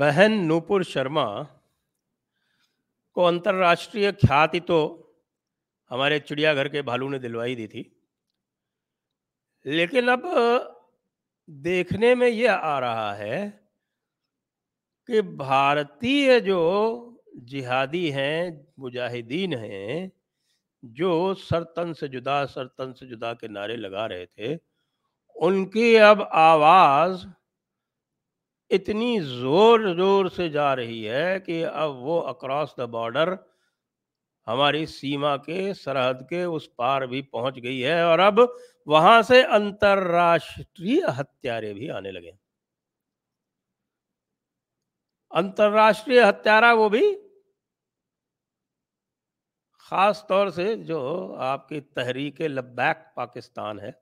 बहन नूपुर शर्मा को अंतर्राष्ट्रीय ख्याति तो हमारे चिड़ियाघर के भालू ने दिलवाई दी थी लेकिन अब देखने में यह आ रहा है कि भारतीय जो जिहादी हैं मुजाहिदीन हैं जो सरतन से जुदा सरतन से जुदा के नारे लगा रहे थे उनकी अब आवाज़ इतनी ज़ोर ज़ोर से जा रही है कि अब वो अक्रॉस द बॉर्डर हमारी सीमा के सरहद के उस पार भी पहुंच गई है और अब वहां से अंतरराष्ट्रीय हत्यारे भी आने लगे अंतरराष्ट्रीय हत्यारा वो भी खास तौर से जो आपकी तहरीक लब्बैक पाकिस्तान है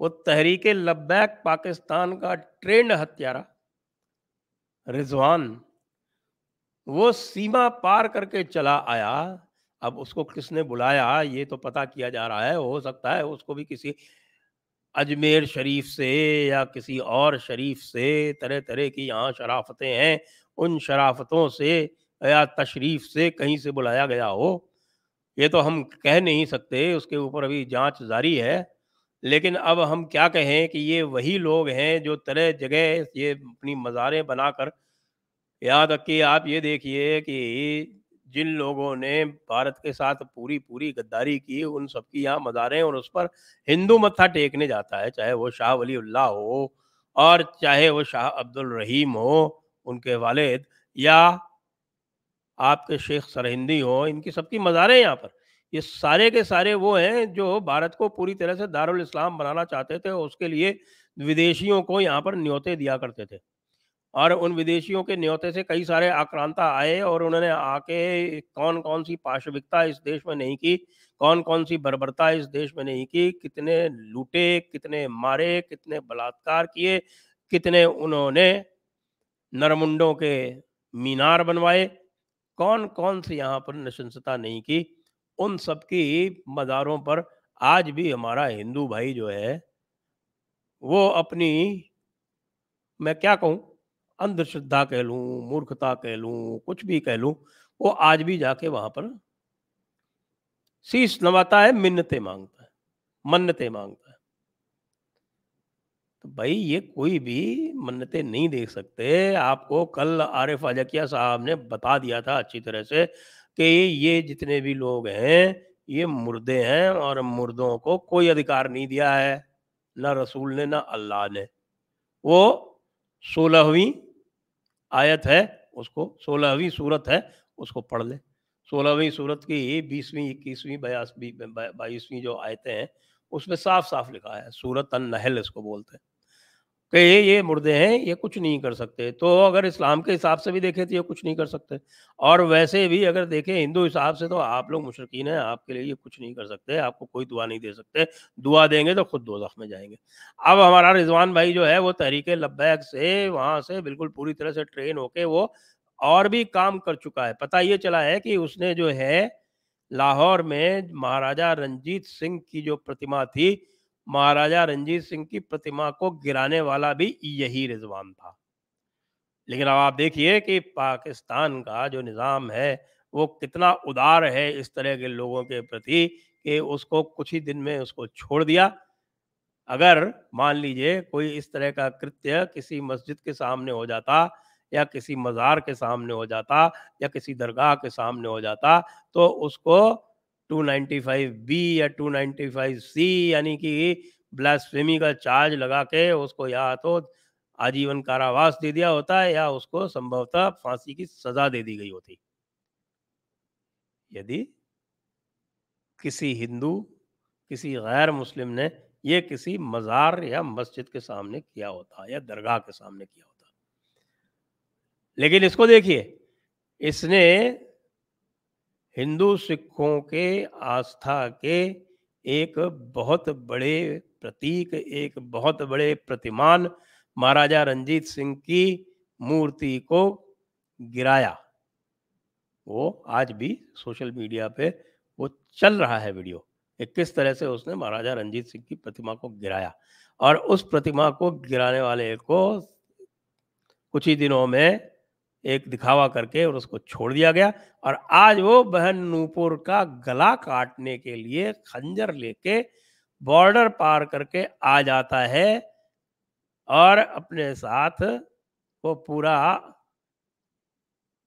वो तहरीक लब्बैक पाकिस्तान का ट्रेंड हत्यारा रिजवान वो सीमा पार करके चला आया अब उसको किसने बुलाया ये तो पता किया जा रहा है हो सकता है उसको भी किसी अजमेर शरीफ से या किसी और शरीफ से तरह तरह की यहाँ शराफतें हैं उन शराफतों से या तशरीफ से कहीं से बुलाया गया हो ये तो हम कह नहीं सकते उसके ऊपर अभी जांच जारी है लेकिन अब हम क्या कहें कि ये वही लोग हैं जो तरह जगह ये अपनी मज़ारें बनाकर यहाँ तक कि आप ये देखिए कि जिन लोगों ने भारत के साथ पूरी पूरी गद्दारी की उन सबकी यहाँ मज़ारें और उस पर हिंदू मत्था टेकने जाता है चाहे वो शाह वली उल्लाह हो और चाहे वो शाह अब्दुल रहीम हो उनके वालिद या आपके शेख सरहिंदी हो इनकी सबकी मज़ारें यहाँ पर ये सारे के सारे वो हैं जो भारत को पूरी तरह से दारुल इस्लाम बनाना चाहते थे और उसके लिए विदेशियों को यहाँ पर न्योते दिया करते थे और उन विदेशियों के न्योते से कई सारे आक्रांता आए और उन्होंने आके कौन कौन सी पाशविकता इस देश में नहीं की कौन कौन सी बर्बरता इस देश में नहीं की कितने लूटे कितने मारे कितने बलात्कार किए कितने उन्होंने नरमुंडों के मीनार बनवाए कौन कौन सी यहाँ पर नशंसता नहीं की उन सबकी मज़ारों पर आज भी हमारा हिंदू भाई जो है वो अपनी मैं क्या कहूँ अंधश्रद्धा कह लूँ मूर्खता कह लूँ कुछ भी कह लूँ वो आज भी जाके वहां पर शीश नवाता है मिन्नते मांगता है मन्नते मांगता है तो भाई ये कोई भी मन्नते नहीं देख सकते आपको कल आरिफ अजकिया साहब ने बता दिया था अच्छी तरह से कि ये जितने भी लोग हैं ये मुर्दे हैं और मुर्दों को कोई अधिकार नहीं दिया है ना रसूल ने ना अल्लाह ने वो सोलहवीं आयत है उसको सोलहवीं सूरत है उसको पढ़ ले सोलहवीं सूरत की बीसवीं इक्कीसवीं बयासवीं बाईसवीं जो आयतें हैं उसमें साफ साफ लिखा है सूरत अन नहल इसको बोलते हैं कि ये ये मुर्दे हैं ये कुछ नहीं कर सकते तो अगर इस्लाम के हिसाब से भी देखें तो ये कुछ नहीं कर सकते और वैसे भी अगर देखें हिंदू हिसाब से तो आप लोग मुशरकिन हैं आपके लिए ये कुछ नहीं कर सकते आपको कोई दुआ नहीं दे सकते दुआ देंगे तो खुद दो में जाएंगे अब हमारा रिजवान भाई जो है वो तहरीक लब्बैक से वहाँ से बिल्कुल पूरी तरह से ट्रेन होके वो और भी काम कर चुका है पता ये चला है कि उसने जो है लाहौर में महाराजा रंजीत सिंह की जो प्रतिमा थी महाराजा रंजीत सिंह की प्रतिमा को गिराने वाला भी यही रिजवान था लेकिन अब आप देखिए कि पाकिस्तान का जो निज़ाम है वो कितना उदार है इस तरह के लोगों के प्रति कि उसको कुछ ही दिन में उसको छोड़ दिया अगर मान लीजिए कोई इस तरह का कृत्य किसी मस्जिद के सामने हो जाता या किसी मज़ार के सामने हो जाता या किसी दरगाह के सामने हो जाता तो उसको 295 बी या 295 सी यानी कि ब्लास्फेमी का चार्ज लगा के उसको या तो आजीवन कारावास दे दिया होता है या उसको संभवतः फांसी की सजा दे दी गई होती यदि किसी हिंदू किसी गैर मुस्लिम ने यह किसी मज़ार या मस्जिद के सामने किया होता या दरगाह के सामने किया होता लेकिन इसको देखिए इसने हिंदू सिखों के आस्था के एक बहुत बड़े प्रतीक एक बहुत बड़े प्रतिमान महाराजा रंजीत सिंह की मूर्ति को गिराया वो आज भी सोशल मीडिया पे वो चल रहा है वीडियो कि किस तरह से उसने महाराजा रंजीत सिंह की प्रतिमा को गिराया और उस प्रतिमा को गिराने वाले को कुछ ही दिनों में एक दिखावा करके और उसको छोड़ दिया गया और आज वो बहन नूपुर का गला काटने के लिए खंजर लेके बॉर्डर पार करके आ जाता है और अपने साथ वो पूरा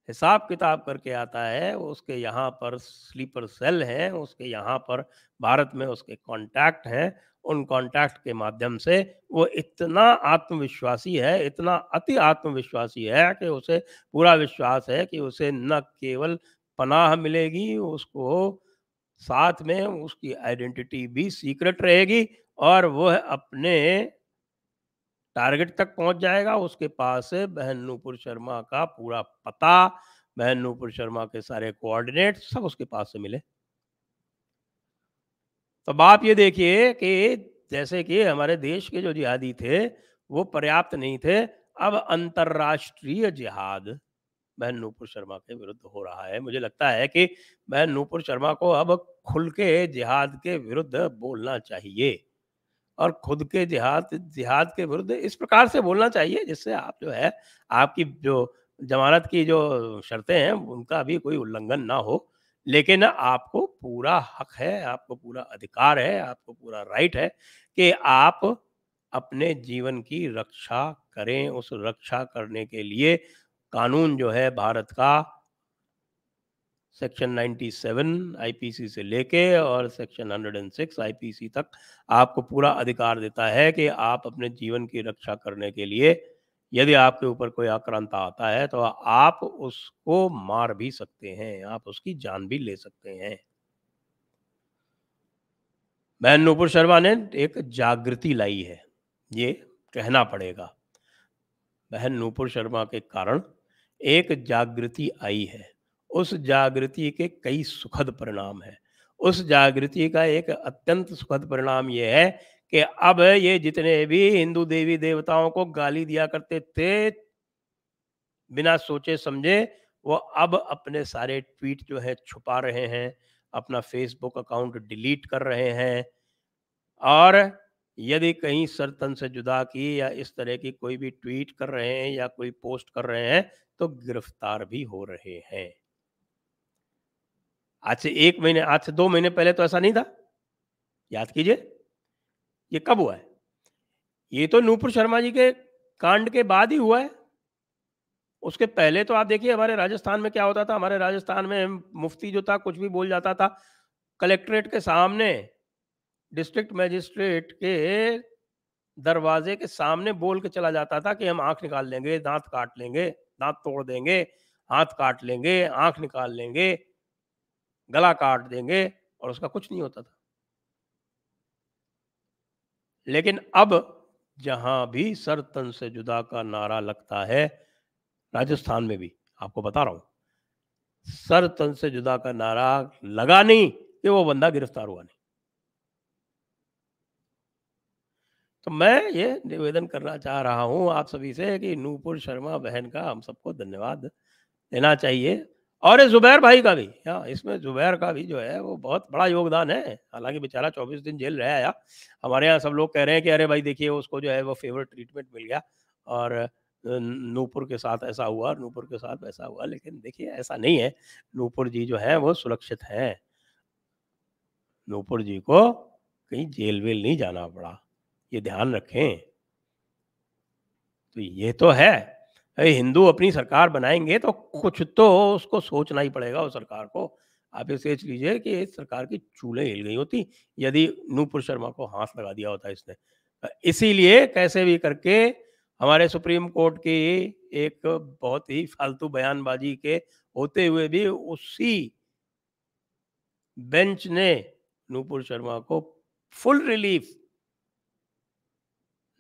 हिसाब किताब करके आता है उसके यहाँ पर स्लीपर सेल हैं उसके यहाँ पर भारत में उसके कांटेक्ट हैं उन कॉन्टैक्ट के माध्यम से वो इतना आत्मविश्वासी है इतना अति आत्मविश्वासी है कि उसे पूरा विश्वास है कि उसे न केवल पनाह मिलेगी उसको साथ में उसकी आइडेंटिटी भी सीक्रेट रहेगी और वह अपने टारगेट तक पहुंच जाएगा उसके पास से बहन नूपुर शर्मा का पूरा पता बहन नूपुर शर्मा के सारे कोऑर्डिनेट सब उसके पास से मिले तो आप ये देखिए कि जैसे कि हमारे देश के जो जिहादी थे वो पर्याप्त नहीं थे अब अंतर्राष्ट्रीय जिहाद बहन नूपुर शर्मा के विरुद्ध हो रहा है मुझे लगता है कि बहन नूपुर शर्मा को अब खुल के जिहाद के विरुद्ध बोलना चाहिए और खुद के जिहाद जिहाद के विरुद्ध इस प्रकार से बोलना चाहिए जिससे आप जो है आपकी जो जमानत की जो शर्तें हैं उनका भी कोई उल्लंघन ना हो लेकिन आपको पूरा हक है आपको पूरा अधिकार है आपको पूरा राइट है कि आप अपने जीवन की रक्षा करें उस रक्षा करने के लिए कानून जो है भारत का सेक्शन 97 आईपीसी से लेके और सेक्शन 106 आईपीसी तक आपको पूरा अधिकार देता है कि आप अपने जीवन की रक्षा करने के लिए यदि आपके ऊपर कोई आक्रांता आता है तो आप उसको मार भी सकते हैं आप उसकी जान भी ले सकते हैं बहन नूपुर शर्मा ने एक जागृति लाई है ये कहना पड़ेगा बहन नूपुर शर्मा के कारण एक जागृति आई है उस जागृति के कई सुखद परिणाम हैं उस जागृति का एक अत्यंत सुखद परिणाम यह है कि अब ये जितने भी हिंदू देवी देवताओं को गाली दिया करते थे बिना सोचे समझे वो अब अपने सारे ट्वीट जो है छुपा रहे हैं अपना फेसबुक अकाउंट डिलीट कर रहे हैं और यदि कहीं सरतन से जुदा की या इस तरह की कोई भी ट्वीट कर रहे हैं या कोई पोस्ट कर रहे हैं तो गिरफ्तार भी हो रहे हैं आज से एक महीने आज से दो महीने पहले तो ऐसा नहीं था याद कीजिए ये कब हुआ है ये तो नूपुर शर्मा जी के कांड के बाद ही हुआ है उसके पहले तो आप देखिए हमारे राजस्थान में क्या होता था हमारे राजस्थान में मुफ्ती जो था कुछ भी बोल जाता था कलेक्ट्रेट के सामने डिस्ट्रिक्ट मजिस्ट्रेट के दरवाजे के सामने बोल के चला जाता था कि हम आंख निकाल लेंगे दांत काट लेंगे दांत तोड़ देंगे हाथ काट लेंगे आंख निकाल लेंगे गला काट देंगे और उसका कुछ नहीं होता था लेकिन अब जहां भी सर तन से जुदा का नारा लगता है राजस्थान में भी आपको बता रहा हूं सर तन से जुदा का नारा लगा नहीं कि वो बंदा गिरफ्तार हुआ नहीं तो मैं ये निवेदन करना चाह रहा हूं आप सभी से कि नूपुर शर्मा बहन का हम सबको धन्यवाद देना चाहिए और जुबैर भाई का भी या इसमें जुबैर का भी जो है वो बहुत बड़ा योगदान है हालांकि बेचारा चौबीस दिन जेल रहा आया हमारे यहाँ सब लोग कह रहे हैं कि अरे भाई देखिए उसको जो है वो फेवर ट्रीटमेंट मिल गया और नूपुर के साथ ऐसा हुआ और नूपुर के साथ वैसा हुआ लेकिन देखिए ऐसा नहीं है नूपुर जी जो है वो सुरक्षित हैं नूपुर जी को कहीं जेल वेल नहीं जाना पड़ा ये ध्यान रखें तो ये तो है हिंदू अपनी सरकार बनाएंगे तो कुछ तो उसको सोचना ही पड़ेगा उस सरकार को आप ये सोच लीजिए कि इस सरकार की चूलें हिल गई होती यदि नूपुर शर्मा को हाथ लगा दिया होता इसने इसीलिए कैसे भी करके हमारे सुप्रीम कोर्ट की एक बहुत ही फालतू बयानबाजी के होते हुए भी उसी बेंच ने नूपुर शर्मा को फुल रिलीफ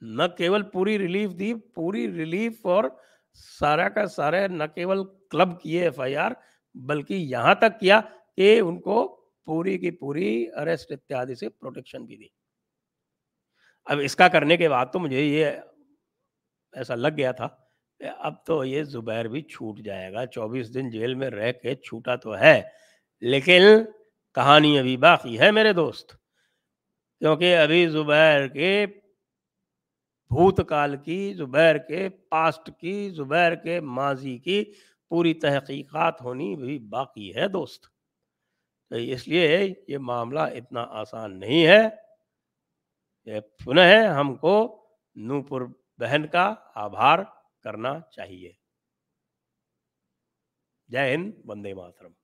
न केवल पूरी रिलीफ दी पूरी रिलीफ और सारा का सारे न केवल क्लब किए एफ बल्कि यहाँ तक किया कि उनको पूरी की पूरी अरेस्ट इत्यादि से प्रोटेक्शन भी दी अब इसका करने के बाद तो मुझे ये ऐसा लग गया था अब तो ये जुबैर भी छूट जाएगा 24 दिन जेल में रह के छूटा तो है लेकिन कहानी अभी बाकी है मेरे दोस्त क्योंकि अभी जुबैर के भूतकाल की जुबैर के पास्ट की जुबैर के माजी की पूरी तहकीकात होनी भी बाकी है दोस्त तो इसलिए ये मामला इतना आसान नहीं है ये पुनः हमको नूपुर बहन का आभार करना चाहिए जय हिंद वंदे मातरम